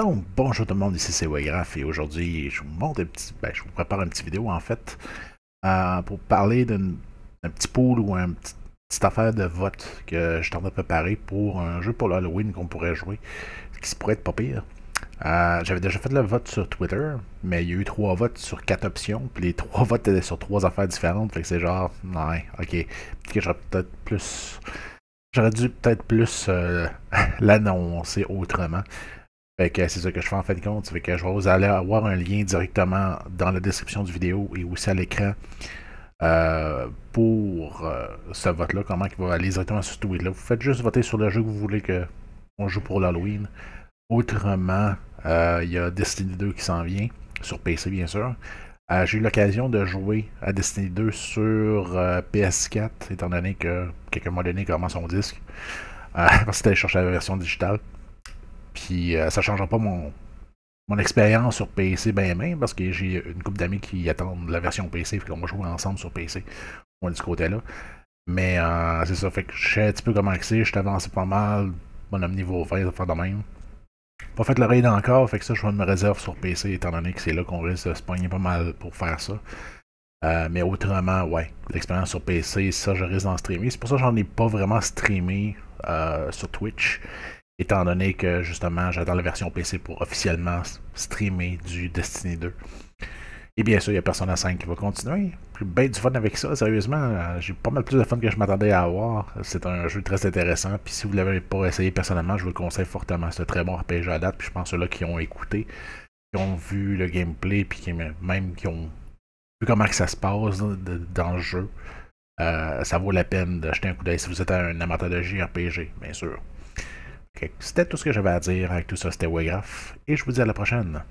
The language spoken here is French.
Donc, bonjour tout le monde, ici c'est Waygraph et aujourd'hui je vous montre un ben, je vous prépare une petite vidéo en fait euh, pour parler d'un petit pool ou une petite, affaire de vote que je tente de préparer pour un jeu pour l'Halloween qu'on pourrait jouer, ce qui pourrait être pas pire. Euh, j'avais déjà fait le vote sur Twitter, mais il y a eu trois votes sur quatre options, puis les trois votes étaient sur trois affaires différentes, fait que c'est genre, ouais, ok, peut j'aurais peut-être plus... J'aurais dû peut-être plus euh, l'annoncer autrement. Ben, c'est ça que je fais en fin de compte. je vous aller avoir un lien directement dans la description du vidéo et aussi à l'écran euh, pour euh, ce vote-là. Comment il va aller directement sur ce tweet-là. Vous faites juste voter sur le jeu que vous voulez qu'on joue pour l'Halloween. Autrement, euh, il y a Destiny 2 qui s'en vient, sur PC bien sûr. J'ai eu l'occasion de jouer à Destiny 2 sur PS4, étant donné que quelques mois donné, comment son disque. parce que j'allais chercher la version digitale. Euh, ça ne changera pas mon, expérience sur PC bien même, parce que j'ai une couple d'amis qui attendent la version PC, fait qu'on va jouer ensemble sur PC. On de ce côté-là. Mais euh, c'est ça, fait que je sais un petit peu comment c'est, je avancé pas mal, mon niveau faire de même. Pas fait le raid encore, fait que ça, je me réserve sur PC, étant donné que c'est là qu'on risque de se pogner pas mal pour faire ça. Euh, mais autrement, ouais, l'expérience sur PC, ça, je risque d'en streamer. C'est pour ça que j'en ai pas vraiment streamé sur Twitch étant donné que justement j'attends la version PC pour officiellement streamer du Destiny 2. Et bien sûr, il y a Persona 5 qui va continuer. J'ai bien du fun avec ça, sérieusement. J'ai pas mal plus de fun que je m'attendais à avoir. C'est un jeu très intéressant. Puis si vous ne l'avez pas essayé personnellement, je vous le conseille fortement. C'est un très bon RPG à date. Puis je pense ceux-là qui ont écouté, qui ont vu le gameplay, puis qui, même qui ont vu comment ça se passe dans le jeu, euh, ça vaut la peine d'acheter un coup d'œil si vous êtes un amateur de RPG bien sûr. C'était tout ce que j'avais à dire avec tout ça. C'était Et je vous dis à la prochaine.